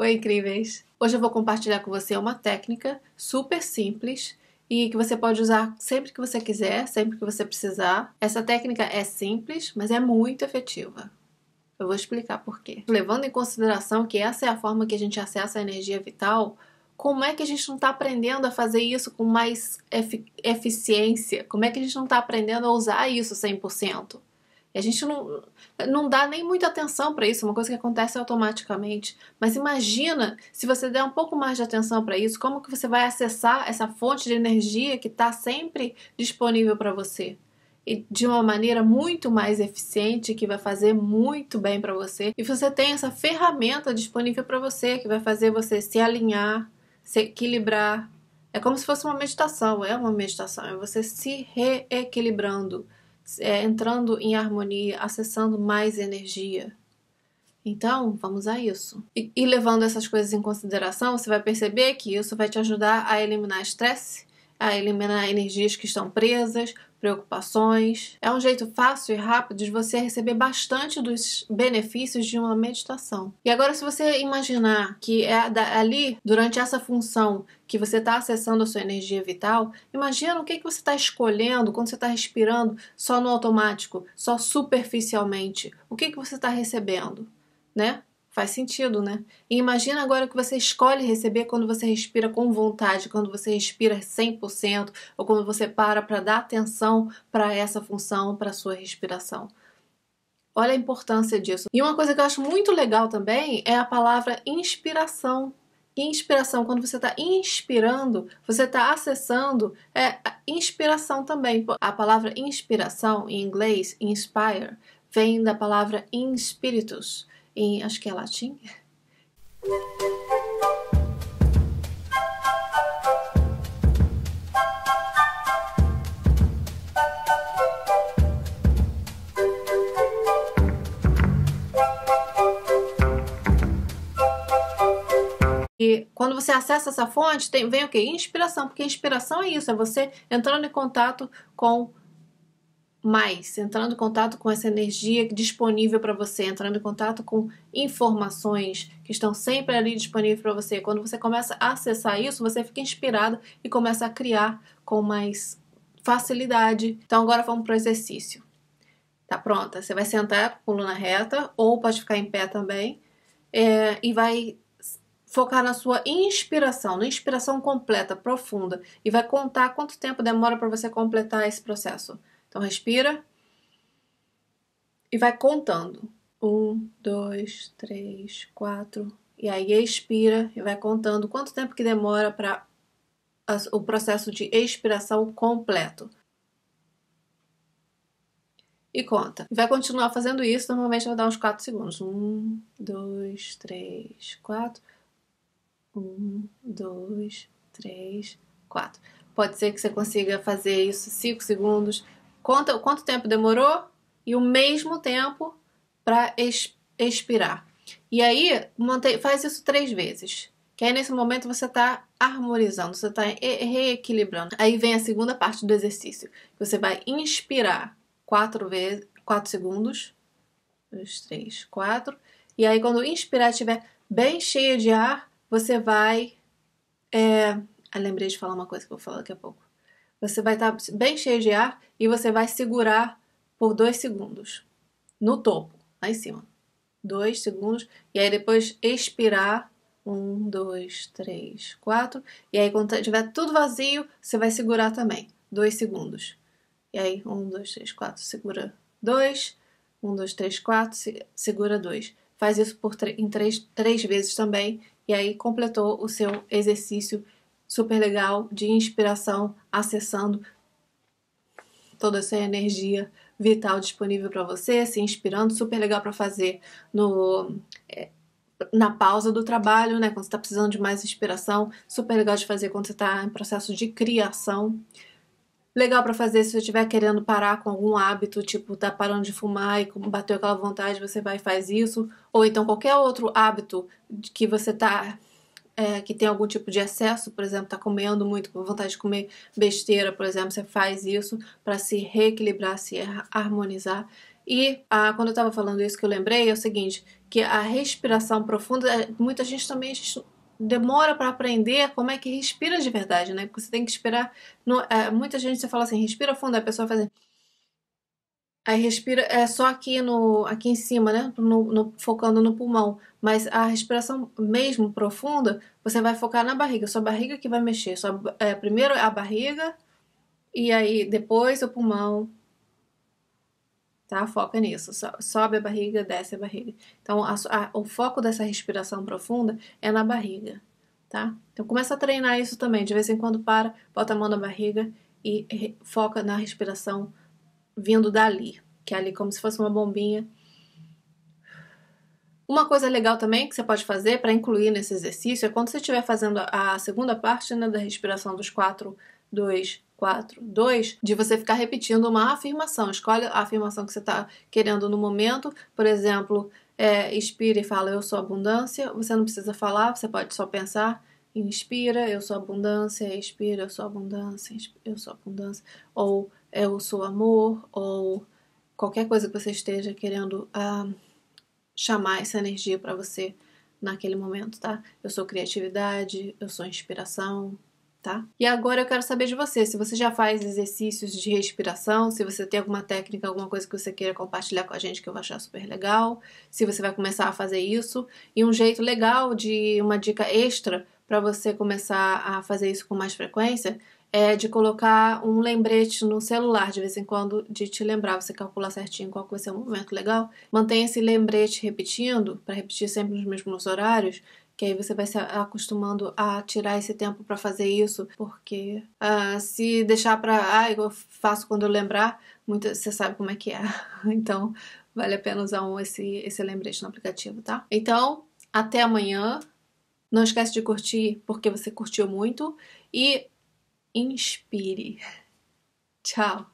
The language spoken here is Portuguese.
Oi, incríveis! Hoje eu vou compartilhar com você uma técnica super simples e que você pode usar sempre que você quiser, sempre que você precisar. Essa técnica é simples, mas é muito efetiva. Eu vou explicar por quê. Levando em consideração que essa é a forma que a gente acessa a energia vital, como é que a gente não está aprendendo a fazer isso com mais efic eficiência? Como é que a gente não está aprendendo a usar isso 100%? a gente não, não dá nem muita atenção para isso, é uma coisa que acontece automaticamente. Mas imagina se você der um pouco mais de atenção para isso, como que você vai acessar essa fonte de energia que está sempre disponível para você e de uma maneira muito mais eficiente que vai fazer muito bem para você. E você tem essa ferramenta disponível para você que vai fazer você se alinhar, se equilibrar. É como se fosse uma meditação, é uma meditação, é você se reequilibrando é, entrando em harmonia, acessando mais energia. Então, vamos a isso. E, e levando essas coisas em consideração, você vai perceber que isso vai te ajudar a eliminar estresse, a eliminar energias que estão presas, preocupações. É um jeito fácil e rápido de você receber bastante dos benefícios de uma meditação. E agora, se você imaginar que é ali, durante essa função, que você está acessando a sua energia vital, imagina o que, que você está escolhendo quando você está respirando só no automático, só superficialmente. O que, que você está recebendo? Né? Faz sentido, né? E imagina agora que você escolhe receber quando você respira com vontade, quando você respira 100% ou quando você para para dar atenção para essa função, para sua respiração. Olha a importância disso. E uma coisa que eu acho muito legal também é a palavra inspiração. Inspiração, quando você está inspirando, você está acessando é inspiração também. A palavra inspiração em inglês, inspire, vem da palavra inspiritus em acho que é latim. E quando você acessa essa fonte, tem, vem o que? Inspiração, porque inspiração é isso, é você entrando em contato com mais, entrando em contato com essa energia disponível para você, entrando em contato com informações que estão sempre ali disponíveis para você. Quando você começa a acessar isso, você fica inspirado e começa a criar com mais facilidade. Então agora vamos para o exercício. Tá pronta? Você vai sentar com a coluna reta ou pode ficar em pé também é, e vai focar na sua inspiração, na inspiração completa, profunda e vai contar quanto tempo demora para você completar esse processo. Então respira e vai contando. Um, dois, três, quatro. E aí expira e vai contando quanto tempo que demora para o processo de expiração completo. E conta. E vai continuar fazendo isso, normalmente vai dar uns 4 segundos. Um, dois, três, quatro. Um, dois, três, quatro. Pode ser que você consiga fazer isso 5 segundos, Conta quanto tempo demorou? E o mesmo tempo para expirar. E aí, mantém, faz isso três vezes. Que aí, nesse momento, você está harmonizando, você está reequilibrando. Aí vem a segunda parte do exercício. Você vai inspirar quatro vezes, quatro segundos. Um, dois, três, quatro. E aí, quando inspirar estiver bem cheia de ar, você vai. É... Ah, lembrei de falar uma coisa que eu vou falar daqui a pouco. Você vai estar bem cheio de ar e você vai segurar por dois segundos no topo, lá em cima. Dois segundos e aí depois expirar. Um, dois, três, quatro. E aí quando tiver tudo vazio, você vai segurar também. Dois segundos. E aí um, dois, três, quatro, segura dois. Um, dois, três, quatro, segura dois. Faz isso por em três, três vezes também. E aí completou o seu exercício super legal de inspiração, acessando toda essa energia vital disponível para você, se inspirando, super legal para fazer no é, na pausa do trabalho, né? Quando você está precisando de mais inspiração, super legal de fazer quando você está em processo de criação. Legal para fazer se você estiver querendo parar com algum hábito, tipo tá parando de fumar e como bateu aquela vontade, você vai e faz isso, ou então qualquer outro hábito que você está é, que tem algum tipo de excesso, por exemplo, está comendo muito, com vontade de comer besteira, por exemplo, você faz isso para se reequilibrar, se harmonizar. E ah, quando eu estava falando isso que eu lembrei é o seguinte, que a respiração profunda, é, muita gente também demora para aprender como é que respira de verdade, né? Porque você tem que esperar. No, é, muita gente você fala assim, respira fundo, a pessoa faz assim, Aí respira, é só aqui no aqui em cima, né? No, no, focando no pulmão. Mas a respiração mesmo profunda, você vai focar na barriga, sua barriga que vai mexer. Sua, é, primeiro é a barriga e aí depois o pulmão. Tá? Foca nisso. Sobe a barriga, desce a barriga. Então a, a, o foco dessa respiração profunda é na barriga, tá? Então começa a treinar isso também. De vez em quando para, bota a mão na barriga e re, foca na respiração profunda vindo dali, que é ali como se fosse uma bombinha. Uma coisa legal também que você pode fazer para incluir nesse exercício é quando você estiver fazendo a segunda parte né, da respiração dos 4, 2, 4, 2, de você ficar repetindo uma afirmação. Escolhe a afirmação que você está querendo no momento, por exemplo, é, e fala eu sou abundância. Você não precisa falar, você pode só pensar. Inspira, eu sou abundância, expira, eu sou abundância, eu sou abundância. Ou é eu sou amor ou qualquer coisa que você esteja querendo ah, chamar essa energia para você naquele momento, tá? Eu sou criatividade, eu sou inspiração, tá? E agora eu quero saber de você, se você já faz exercícios de respiração, se você tem alguma técnica, alguma coisa que você queira compartilhar com a gente que eu vou achar super legal, se você vai começar a fazer isso e um jeito legal de uma dica extra para você começar a fazer isso com mais frequência, é de colocar um lembrete no celular de vez em quando, de te lembrar, você calcular certinho qual vai ser o momento legal. Mantenha esse lembrete repetindo, para repetir sempre nos mesmos horários, que aí você vai se acostumando a tirar esse tempo para fazer isso, porque uh, se deixar para, ah, eu faço quando eu lembrar, muito, você sabe como é que é. Então, vale a pena usar um, esse, esse lembrete no aplicativo, tá? Então, até amanhã. Não esquece de curtir porque você curtiu muito e inspire. Tchau!